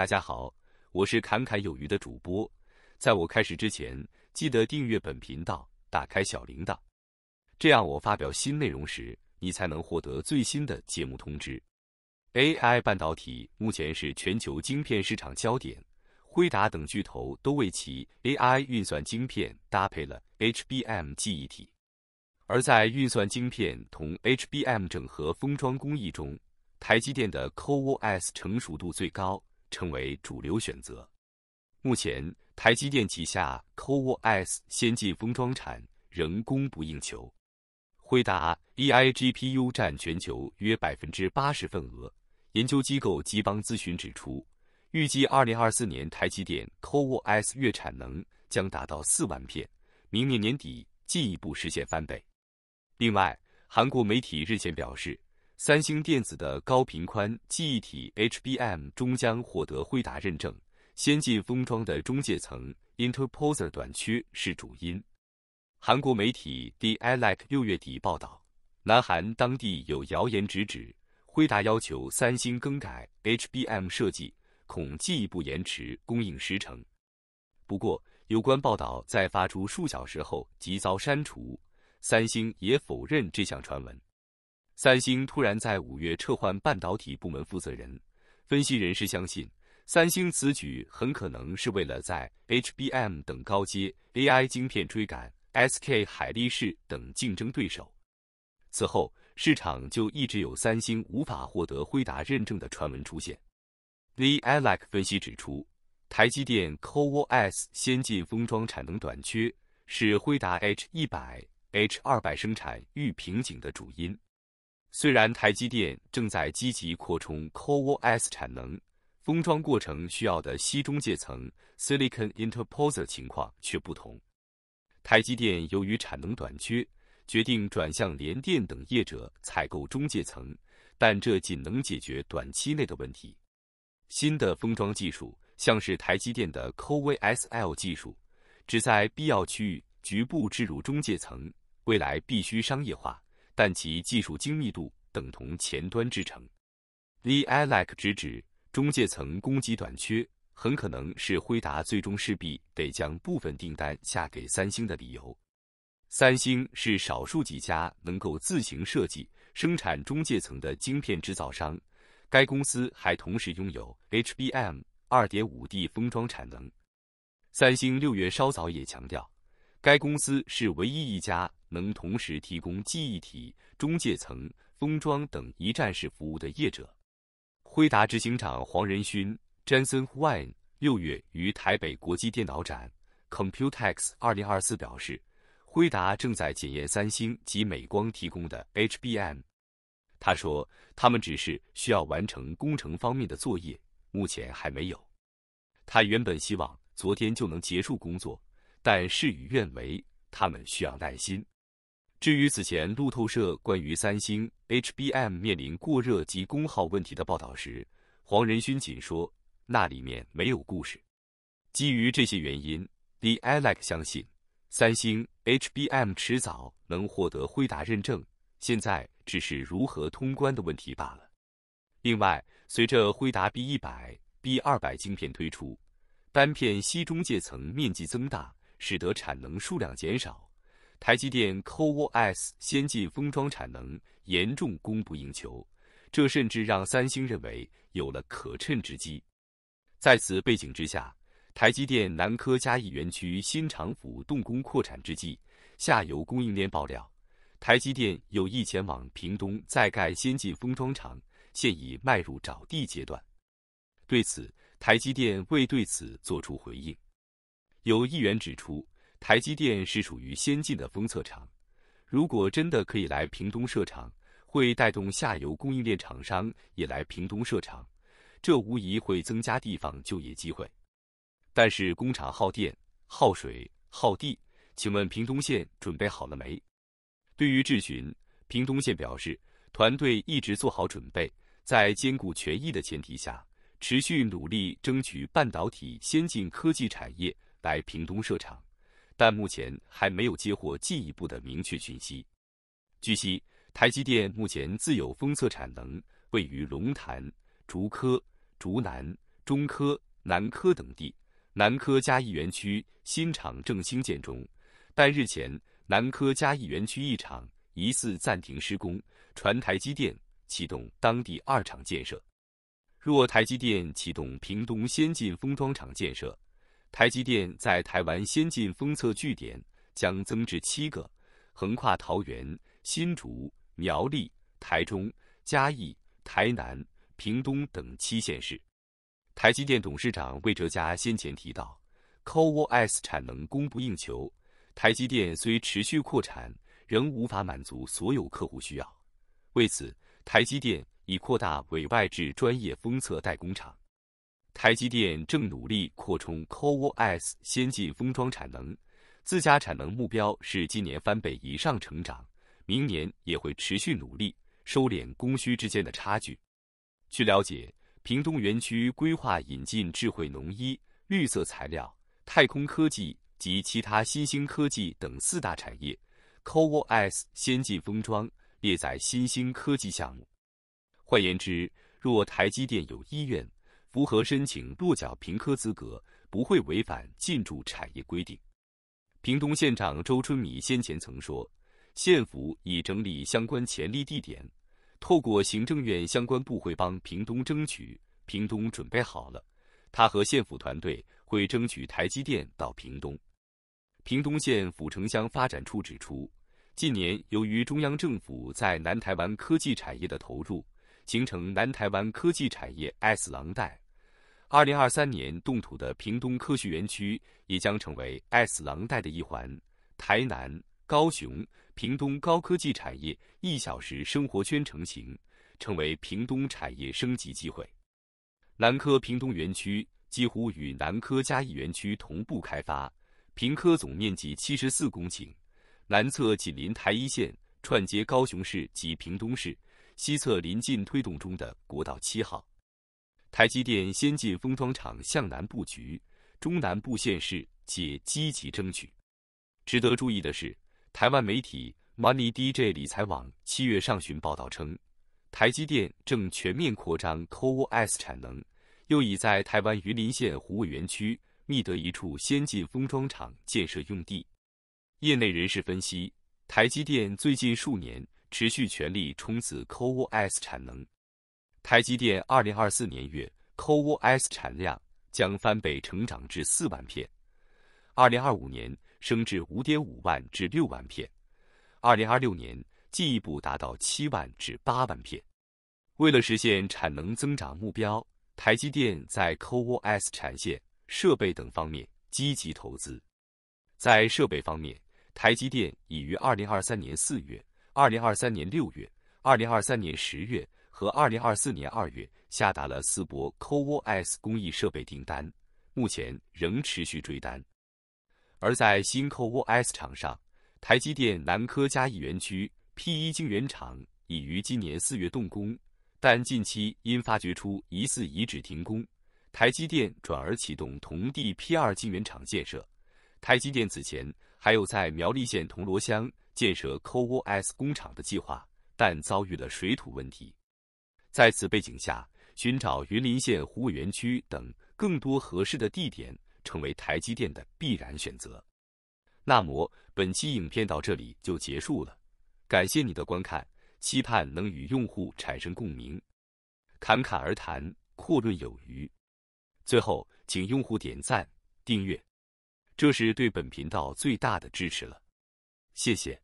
大家好，我是侃侃有余的主播。在我开始之前，记得订阅本频道，打开小铃铛，这样我发表新内容时，你才能获得最新的节目通知。AI 半导体目前是全球晶片市场焦点，辉达等巨头都为其 AI 运算晶片搭配了 HBM 记忆体。而在运算晶片同 HBM 整合封装工艺中，台积电的 CoWoS 成熟度最高。成为主流选择。目前，台积电旗下 CoWoS 先进封装产仍供不应求。惠达 a i g p u 占全球约百分之八十份额。研究机构基邦咨询指出，预计二零二四年台积电 CoWoS 月产能将达到四万片，明年年底进一步实现翻倍。另外，韩国媒体日前表示。三星电子的高频宽记忆体 HBM 终将获得辉达认证，先进封装的中介层 interposer 短缺是主因。韩国媒体 The Elect 六月底报道，南韩当地有谣言直指辉达要求三星更改 HBM 设计，恐进一步延迟供应时程。不过，有关报道在发出数小时后即遭删除，三星也否认这项传闻。三星突然在五月撤换半导体部门负责人，分析人士相信，三星此举很可能是为了在 HBM 等高阶 AI 晶片追赶 SK 海力士等竞争对手。此后，市场就一直有三星无法获得辉达认证的传闻出现。The a l e c 分析指出，台积电 CoWoS 先进封装产能短缺，是辉达 H 一百、H 二百生产遇瓶颈的主因。虽然台积电正在积极扩充 CoWoS 产能，封装过程需要的稀中介层 Silicon Interposer 情况却不同。台积电由于产能短缺，决定转向联电等业者采购中介层，但这仅能解决短期内的问题。新的封装技术，像是台积电的 c o w s l 技术，只在必要区域局部置入中介层，未来必须商业化。但其技术精密度等同前端制程 The i l l a c 直指中介层供给短缺，很可能是辉达最终势必得将部分订单下给三星的理由。三星是少数几家能够自行设计生产中介层的晶片制造商，该公司还同时拥有 HBM 2.5D 封装产能。三星六月稍早也强调，该公司是唯一一家。能同时提供记忆体、中介层、封装等一站式服务的业者，辉达执行长黄仁勋 j a s e n Huyn） 六月于台北国际电脑展 （Computex 2024） 表示，辉达正在检验三星及美光提供的 HBM。他说，他们只是需要完成工程方面的作业，目前还没有。他原本希望昨天就能结束工作，但事与愿违，他们需要耐心。至于此前路透社关于三星 HBM 面临过热及功耗问题的报道时，黄仁勋仅说那里面没有故事。基于这些原因，The a l e 相信三星 HBM 迟早能获得辉达认证，现在只是如何通关的问题罢了。另外，随着辉达 B 一百、B 二百晶片推出，单片吸中介层面积增大，使得产能数量减少。台积电 CoWoS 先进封装产能严重供不应求，这甚至让三星认为有了可趁之机。在此背景之下，台积电南科嘉义园区新厂府动工扩产之际，下游供应链爆料，台积电有意前往屏东再盖先进封装厂，现已迈入找地阶段。对此，台积电未对此作出回应。有议员指出。台积电是属于先进的封测厂，如果真的可以来屏东设厂，会带动下游供应链厂商也来屏东设厂，这无疑会增加地方就业机会。但是工厂耗电、耗水、耗地，请问屏东县准备好了没？对于质询，屏东县表示，团队一直做好准备，在兼顾权益的前提下，持续努力争取半导体先进科技产业来屏东设厂。但目前还没有接获进一步的明确讯息。据悉，台积电目前自有封测产能位于龙潭、竹科、竹南、中科、南科等地，南科嘉义园区新厂正兴建中，但日前南科嘉义园区一厂疑似暂停施工，传台积电启动当地二厂建设。若台积电启动屏东先进封装厂建设，台积电在台湾先进封测据点将增至七个，横跨桃园、新竹、苗栗、台中、嘉义、台南、屏东等七县市。台积电董事长魏哲嘉先前提到，CoWoS 产能供不应求，台积电虽持续扩产，仍无法满足所有客户需要。为此，台积电已扩大委外至专业封测代工厂。台积电正努力扩充 CoWoS 先进封装产能，自家产能目标是今年翻倍以上成长，明年也会持续努力收敛供需之间的差距。据了解，屏东园区规划引进智慧农医、绿色材料、太空科技及其他新兴科技等四大产业，CoWoS 先进封装列在新兴科技项目。换言之，若台积电有意愿。符合申请落脚平科资格，不会违反进驻产业规定。屏东县长周春米先前曾说，县府已整理相关潜力地点，透过行政院相关部会帮屏东争取。屏东准备好了，他和县府团队会争取台积电到屏东。屏东县府城乡发展处指出，近年由于中央政府在南台湾科技产业的投入。形成南台湾科技产业 S 廊带，二零二三年动土的屏东科学园区也将成为 S 廊带的一环。台南、高雄、屏东高科技产业一小时生活圈成型，成为屏东产业升级机会。南科屏东园区几乎与南科嘉义园区同步开发，屏科总面积七十四公顷，南侧紧邻台一线，串接高雄市及屏东市。西侧临近推动中的国道七号，台积电先进封装厂向南布局，中南部县市皆积极争取。值得注意的是，台湾媒体 Money DJ 理财网七月上旬报道称，台积电正全面扩张 Co-S 产能，又已在台湾云林县湖委园区觅得一处先进封装厂建设用地。业内人士分析，台积电最近数年。持续全力冲刺 CoWoS 产能。台积电二零二四年月 CoWoS 产量将翻倍，成长至四万片；二零二五年升至五点五万至六万片；二零二六年进一步达到七万至八万片。为了实现产能增长目标，台积电在 CoWoS 产线、设备等方面积极投资。在设备方面，台积电已于二零二三年四月。二零二三年六月、二零二三年十月和二零二四年二月下达了四波 CoWoS 工艺设备订单，目前仍持续追单。而在新 CoWoS 厂上，台积电南科嘉义园区 P1 晶圆厂已于今年四月动工，但近期因发掘出疑似遗址停工，台积电转而启动同地 P2 晶圆厂建设。台积电子前还有在苗栗县铜锣乡建设 Coos 工厂的计划，但遭遇了水土问题。在此背景下，寻找云林县湖委园区等更多合适的地点，成为台积电的必然选择。那么本期影片到这里就结束了，感谢你的观看，期盼能与用户产生共鸣。侃侃而谈，阔论有余。最后，请用户点赞、订阅。这是对本频道最大的支持了，谢谢。